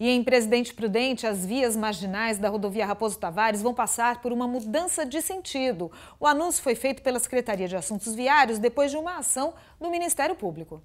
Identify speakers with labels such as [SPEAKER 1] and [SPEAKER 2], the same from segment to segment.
[SPEAKER 1] E em Presidente Prudente, as vias marginais da rodovia Raposo Tavares vão passar por uma mudança de sentido. O anúncio foi feito pela Secretaria de Assuntos Viários depois de uma ação do Ministério Público.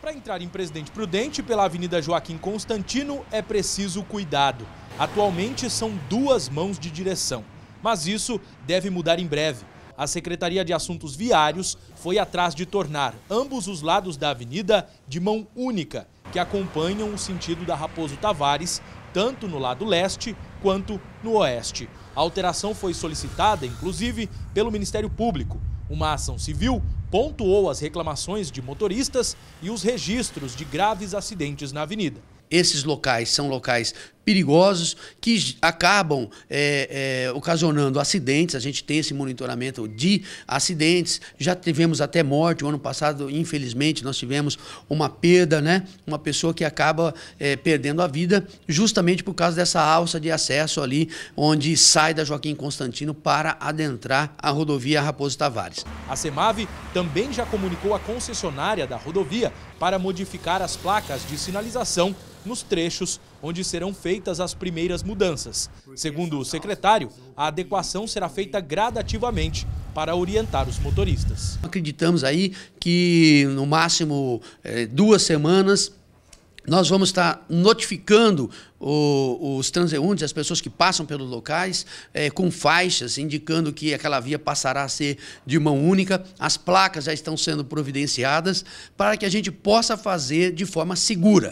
[SPEAKER 2] Para entrar em Presidente Prudente pela Avenida Joaquim Constantino é preciso cuidado. Atualmente são duas mãos de direção, mas isso deve mudar em breve. A Secretaria de Assuntos Viários foi atrás de tornar ambos os lados da avenida de mão única que acompanham o sentido da Raposo Tavares, tanto no lado leste quanto no oeste. A alteração foi solicitada, inclusive, pelo Ministério Público. Uma ação civil pontuou as reclamações de motoristas e os registros de graves acidentes na avenida. Esses locais
[SPEAKER 3] são locais perigosos que acabam é, é, ocasionando acidentes. A gente tem esse monitoramento de acidentes. Já tivemos até morte. O ano passado, infelizmente, nós tivemos uma perda, né? Uma pessoa que acaba é, perdendo a vida justamente por causa dessa alça de acesso ali, onde sai da Joaquim Constantino para
[SPEAKER 2] adentrar a rodovia Raposo Tavares. A Semave também já comunicou à concessionária da rodovia para modificar as placas de sinalização nos trechos onde serão feitas as primeiras mudanças. Segundo o secretário, a adequação será feita gradativamente para orientar os motoristas. Acreditamos
[SPEAKER 3] aí que no máximo é, duas semanas nós vamos estar notificando o, os transeuntes, as pessoas que passam pelos locais, é, com faixas indicando que aquela via passará a ser de mão única. As placas já estão sendo providenciadas para que a gente possa fazer de forma segura.